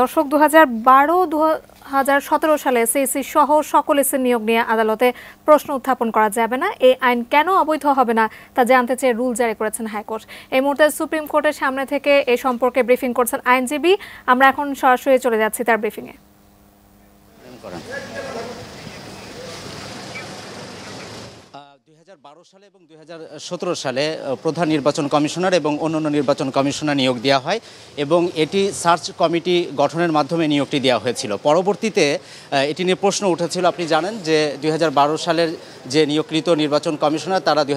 দর্শক দু হাজার বারো দু হাজার সতেরো সালে সিএসি সহ সকল এসি নিয়োগ নিয়ে আদালতে প্রশ্ন উত্থাপন করা যাবে না এই আইন কেন অবৈধ হবে না তা জানতে চেয়ে রুল জারি করেছেন হাইকোর্ট এই মুহূর্তে সুপ্রিম কোর্টের সামনে থেকে এ সম্পর্কে ব্রিফিং করছেন আইনজীবী আমরা এখন সরাসরি চলে যাচ্ছি তার ব্রিফিংয়ে সালে এবং দুই সালে প্রধান নির্বাচন কমিশনার এবং অন্যান্য নির্বাচন কমিশনার নিয়োগ দেওয়া হয় এবং এটি সার্চ কমিটি গঠনের মাধ্যমে নিয়োগটি দেওয়া হয়েছিল পরবর্তীতে এটি নিয়ে প্রশ্ন উঠেছিল আপনি জানেন যে দুই সালের যে নিয়োগকৃত নির্বাচন কমিশনার তারা দুই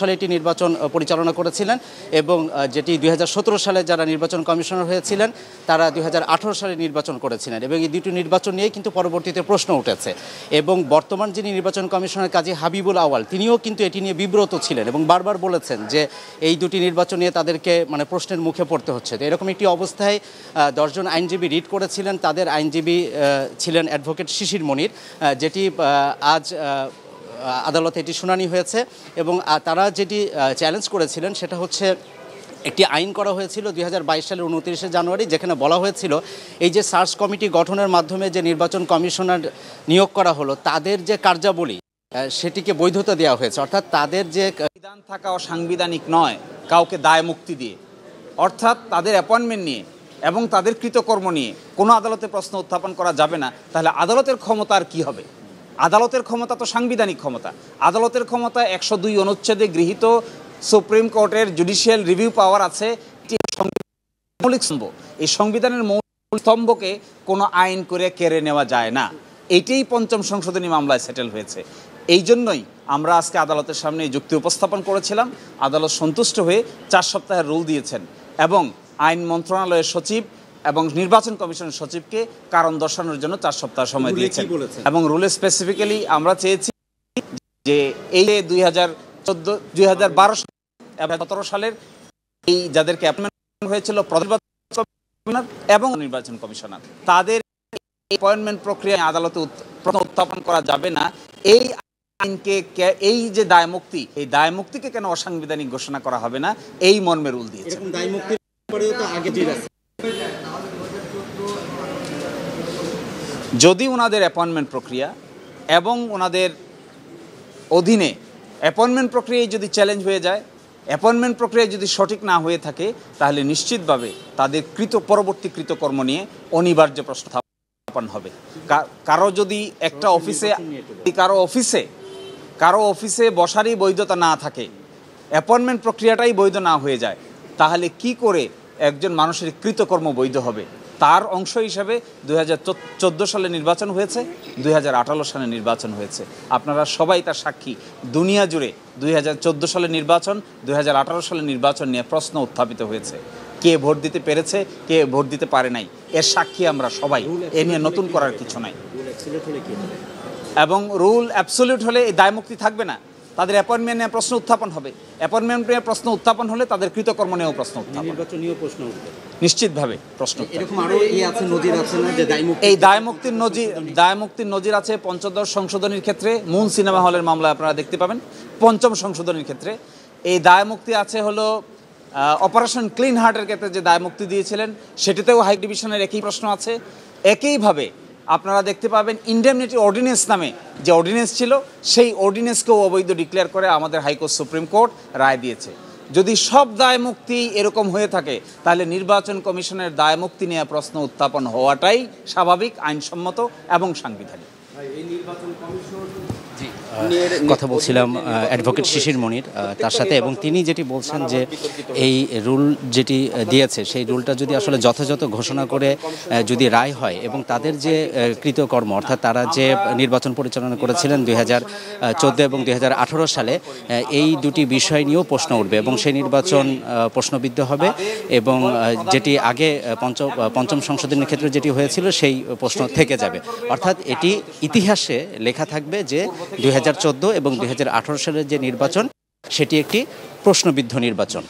সালে এটি নির্বাচন পরিচালনা করেছিলেন এবং যেটি দুই সালে যারা নির্বাচন কমিশনার হয়েছিলেন তারা দুই সালে নির্বাচন করেছিলেন এবং এই দুটি নির্বাচন নিয়ে কিন্তু পরবর্তীতে প্রশ্ন উঠেছে এবং বর্তমান যিনি নির্বাচন কমিশনার কাজী হাবিবুল আওয়াল তিনিও কিন্তু কিন্তু এটি নিয়ে বিব্রত ছিলেন এবং বারবার বলেছেন যে এই দুটি নির্বাচন নিয়ে তাদেরকে মানে প্রশ্নের মুখে পড়তে হচ্ছে তো এরকম একটি অবস্থায় দশজন আইনজীবী রিট করেছিলেন তাদের আইনজীবী ছিলেন অ্যাডভোকেট শিশির মনির যেটি আজ আদালতে এটি শুনানি হয়েছে এবং তারা যেটি চ্যালেঞ্জ করেছিলেন সেটা হচ্ছে একটি আইন করা হয়েছিল দুই সালের উনত্রিশে জানুয়ারি যেখানে বলা হয়েছিল এই যে সার্চ কমিটি গঠনের মাধ্যমে যে নির্বাচন কমিশনার নিয়োগ করা হলো তাদের যে কার্যাবলী সেটিকে বৈধতা দেওয়া হয়েছে অর্থাৎ তাদের যে বিধান থাকা অসাংবিধানিক নয় কাউকে দায় মুক্তি দিয়ে অর্থাৎ তাদের অ্যাপয়েন্টমেন্ট নিয়ে এবং তাদের কৃতকর্ম নিয়ে কোনো আদালতে প্রশ্ন উত্থাপন করা যাবে না তাহলে আদালতের ক্ষমতা আর কী হবে আদালতের ক্ষমতা তো সাংবিধানিক ক্ষমতা আদালতের ক্ষমতা একশো দুই অনুচ্ছেদে গৃহীত সুপ্রিম কোর্টের জুডিশিয়াল রিভিউ পাওয়ার আছে মৌলিক স্তম্ভ এই সংবিধানের মৌলিক স্তম্ভকে কোনো আইন করে কেড়ে নেওয়া যায় না এটাই পঞ্চম সংশোধনী মামলায় সেটেল হয়েছে এই জন্যই আমরা আজকে আদালতের সামনে এই যুক্তি উপস্থাপন করেছিলাম আদালত সন্তুষ্ট হয়ে চার সপ্তাহের রুল দিয়েছেন এবং আইন মন্ত্রণালয়ের সচিব এবং নির্বাচন কমিশনের সচিবকে কারণ দর্শানোর জন্য চার সপ্তাহ সময় দিয়েছেন এবং রুলে স্পেসিফিক্যালি আমরা চেয়েছি যে এই দুই হাজার চোদ্দো দুই হাজার বারো সতেরো সালের এই যাদেরকে অ্যাপয়েন্টমেন্ট হয়েছিল এবং নির্বাচন কমিশনার তাদের অ্যাপয়েন্টমেন্ট প্রক্রিয়ায় আদালতে প্রথম উত্থাপন করা যাবে না এই আইনকে এই যে দায় মুক্তি এই দায় মুক্তিকে কেন অসাংবিধানিক ঘোষণা করা হবে না এই মর্মে রুল দিয়েছে যদি ওনাদের অ্যাপয়েন্টমেন্ট প্রক্রিয়া এবং ওনাদের অধীনে অ্যাপয়েন্টমেন্ট প্রক্রিয়ায় যদি চ্যালেঞ্জ হয়ে যায় অ্যাপয়েন্টমেন্ট প্রক্রিয়া যদি সঠিক না হয়ে থাকে তাহলে নিশ্চিতভাবে তাদের কৃত পরবর্তী কৃতকর্ম নিয়ে অনিবার্য প্রশ্ন হবে কারো যদি একটা অফিসে কারো অফিসে কারো অফিসে বসারই বৈধতা না থাকে অ্যাপয়েন্টমেন্ট প্রক্রিয়াটাই বৈধ না হয়ে যায় তাহলে কি করে একজন মানুষের কৃতকর্ম বৈধ হবে তার অংশ হিসাবে দুই সালে নির্বাচন হয়েছে দুই সালে নির্বাচন হয়েছে আপনারা সবাই তার সাক্ষী দুনিয়া জুড়ে দুই সালে নির্বাচন দুই সালে নির্বাচন নিয়ে প্রশ্ন উত্থাপিত হয়েছে কে ভোট দিতে পেরেছে কে ভোট দিতে পারে নাই এর সাক্ষী আমরা সবাই এ নিয়ে নতুন করার কিছু নাই এবং রুল অ্যাবসলিউট হলে এই দায়মুক্তি থাকবে না তাদের অ্যাপয়েন্টমেন্ট নিয়ে প্রশ্ন উত্থাপন হবে অ্যাপয়েন্টমেন্ট নিয়ে প্রশ্ন উত্থাপন হলে তাদের কৃতকর্ম নিয়েও প্রশ্ন উত্থাপন প্রশ্ন নিশ্চিতভাবে প্রশ্ন ইয়ে এই দায়মুক্তির নজির দায়মুক্তির নজির আছে পঞ্চদশ সংশোধনীর ক্ষেত্রে মুন সিনেমা হলের মামলা আপনারা দেখতে পাবেন পঞ্চম সংশোধনীর ক্ষেত্রে এই দায়মুক্তি আছে হলো অপারেশন ক্লিন হার্টের ক্ষেত্রে যে দায়মুক্তি দিয়েছিলেন সেটিতেও হাই ডিভিশনের একই প্রশ্ন আছে একইভাবে আপনারা দেখতে পাবেন ইন্ডেমনিটি অর্ডিনেন্স নামে যে অর্ডিনেন্স ছিল সেই অর্ডিনেন্সকেও অবৈধ ডিক্লেয়ার করে আমাদের হাইকোর্ট সুপ্রিম কোর্ট রায় দিয়েছে যদি সব দায় মুক্তি এরকম হয়ে থাকে তাহলে নির্বাচন কমিশনের দায় মুক্তি নিয়ে প্রশ্ন উত্থাপন হওয়াটাই স্বাভাবিক আইনসম্মত এবং সাংবিধানিক কথা বলছিলাম অ্যাডভোকেট শিশির মনির তার সাথে এবং তিনি যেটি বলছেন যে এই রুল যেটি দিয়েছে সেই রুলটা যদি আসলে যথাযথ ঘোষণা করে যদি রায় হয় এবং তাদের যে কৃতকর্ম অর্থাৎ তারা যে নির্বাচন পরিচালনা করেছিলেন দুই হাজার চোদ্দো এবং দুই সালে এই দুটি বিষয় নিয়েও প্রশ্ন উঠবে এবং সেই নির্বাচন প্রশ্নবিদ্ধ হবে এবং যেটি আগে পঞ্চম পঞ্চম সংশোধনের ক্ষেত্রে যেটি হয়েছিল সেই প্রশ্ন থেকে যাবে অর্থাৎ এটি ইতিহাসে লেখা থাকবে যে দুই হাজার চোদ্দো এবং দুই সালের যে নির্বাচন সেটি একটি প্রশ্নবিদ্ধ নির্বাচন